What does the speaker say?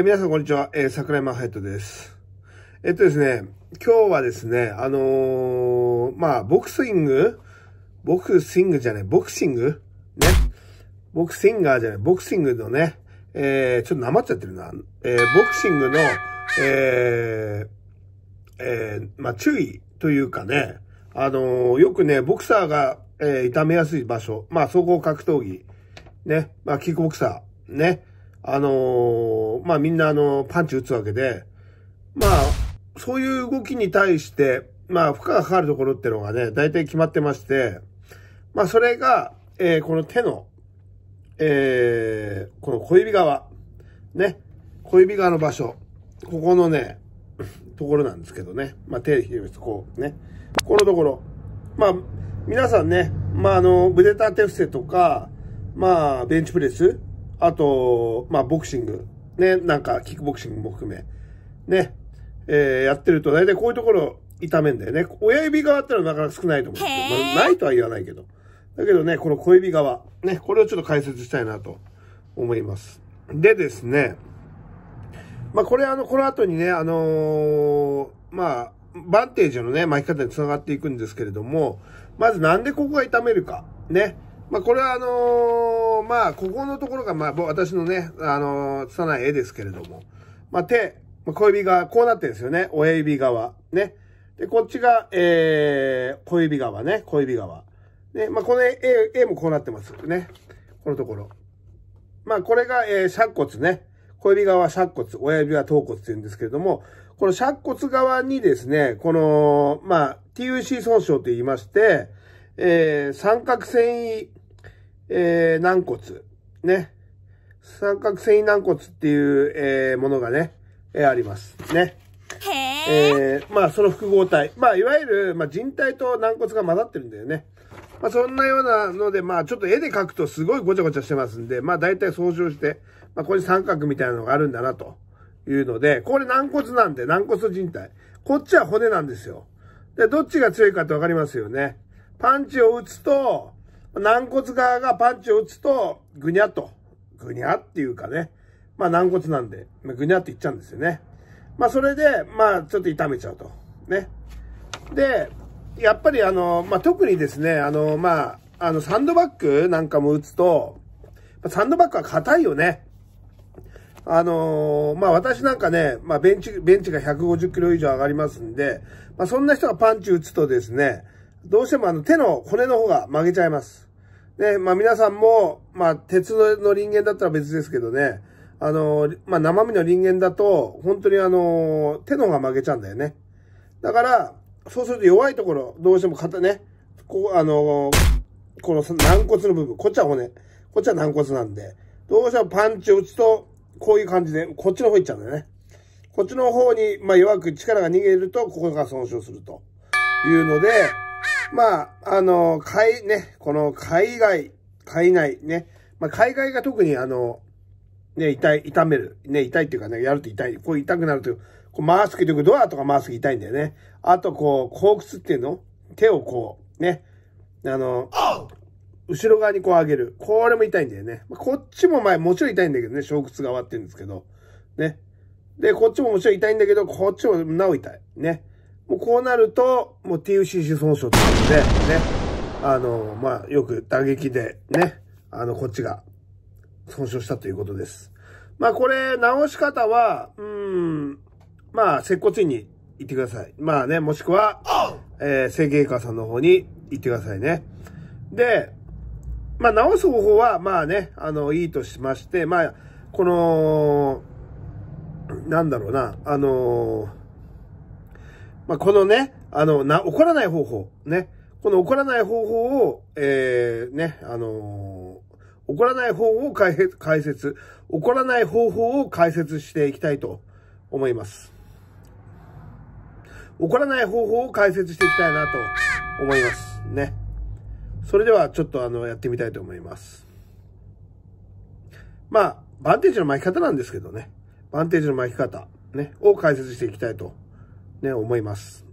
え皆さん、こんにちは。えー、桜山隼人です。えっとですね、今日はですね、あのー、まあ、ボクシングボクシングじゃない、ボクシングね。ボクシンガーじゃない、ボクシングのね、えー、ちょっとなまっちゃってるな。えー、ボクシングの、えー、えー、まあ、注意というかね、あのー、よくね、ボクサーが、えー、痛めやすい場所、まあ、総合格闘技、ね、まあ、キックボクサー、ね、あのー、まあみんなあの、パンチ打つわけで、まあ、そういう動きに対して、まあ負荷がかかるところってのがね、大体決まってまして、まあそれが、えー、この手の、えー、この小指側、ね、小指側の場所、ここのね、ところなんですけどね、まあ手広げてこうね、このところ、まあ皆さんね、まああの、腕立て手伏せとか、まあベンチプレス、あと、まあ、ボクシング、ね、なんか、キックボクシングも含め、ね、えー、やってると、大体こういうところ、痛めんだよね。親指側ってのはなかなか少ないと思うんですけど、まあ、ないとは言わないけど。だけどね、この小指側、ね、これをちょっと解説したいなと思います。でですね、まあ、これあの、この後にね、あのー、まあ、バンテージのね、巻き方に繋がっていくんですけれども、まずなんでここが痛めるか、ね、まあ、これはあのー、まあ、ここのところが、まあ、私のね、あのー、拙い絵ですけれども、まあ、手、まあ、小指がこうなってるんですよね。親指側。ね。で、こっちが、えー、小指側ね。小指側。ね、まあ、この絵、絵もこうなってますね。このところ。まあ、これが、えー、尺骨ね。小指側は尺骨、親指は頭骨って言うんですけれども、この尺骨側にですね、この、まあ、TUC 損傷と言いまして、えー、三角繊維えー、軟骨、ね。三角繊維軟骨っていう、えー、ものがね、えー、あります。ね。えー、まあ、その複合体。まあ、いわゆる、まあ、人体と軟骨が混ざってるんだよね。まあ、そんなようなので、まあ、ちょっと絵で描くとすごいごちゃごちゃしてますんで、まあ、大体総称して、まあ、ここに三角みたいなのがあるんだな、というので、これ軟骨なんで、軟骨と人体。こっちは骨なんですよ。で、どっちが強いかってわかりますよね。パンチを打つと、軟骨側がパンチを打つと、ぐにゃっと、ぐにゃっていうかね、まあ軟骨なんで、ぐにゃっていっちゃうんですよね。まあそれで、まあちょっと痛めちゃうと。ね。で、やっぱりあの、まあ特にですね、あの、まあ、あのサンドバッグなんかも打つと、サンドバッグは硬いよね。あのー、まあ、私なんかね、まあ、ベンチ、ベンチが150キロ以上上がりますんで、まあ、そんな人がパンチ打つとですね、どうしてもあの手の骨の方が曲げちゃいます。で、まあ皆さんも、まあ鉄の人間だったら別ですけどね、あの、まあ生身の人間だと、本当にあの、手の方が曲げちゃうんだよね。だから、そうすると弱いところ、どうしても肩ね、こう、あの、この軟骨の部分、こっちは骨、こっちは軟骨なんで、どうしてもパンチを打つと、こういう感じで、こっちの方行っちゃうんだよね。こっちの方に、まあ、弱く力が逃げると、ここが損傷するというので、まあ、あの、海、ね、この海外、海内ね、まあ、海外が特にあの、ね、痛い、痛める。ね、痛いっていうかね、やると痛い。こう痛くなるという、こう回すけど、ドアとか回すと痛いんだよね。あと、こう、後屈っていうの手をこう、ね、あの、後ろ側にこう上げる。これも痛いんだよね。まあ、こっちも前、もちろん痛いんだけどね、小屈が終わってるんですけど。ね。で、こっちももちろん痛いんだけど、こっちもなお痛い。ね。もうこうなると、もう TUCC 損傷ってことで、ね、あの、まあ、よく打撃でね、あの、こっちが損傷したということです。まあ、これ、直し方は、うん、まあ、接骨院に行ってください。まあね、もしくは、えー、整形外科さんの方に行ってくださいね。で、まあ、直す方法は、まあね、あの、いいとしまして、まあ、この、なんだろうな、あのーまあ、このね、あの、な、怒らない方法、ね。この怒らない方法を、えー、ね、あのー、怒らない方法を解説、怒らない方法を解説していきたいと思います。怒らない方法を解説していきたいなと思います。ね。それではちょっとあの、やってみたいと思います。まあ、バンテージの巻き方なんですけどね。バンテージの巻き方、ね、を解説していきたいとね、思います。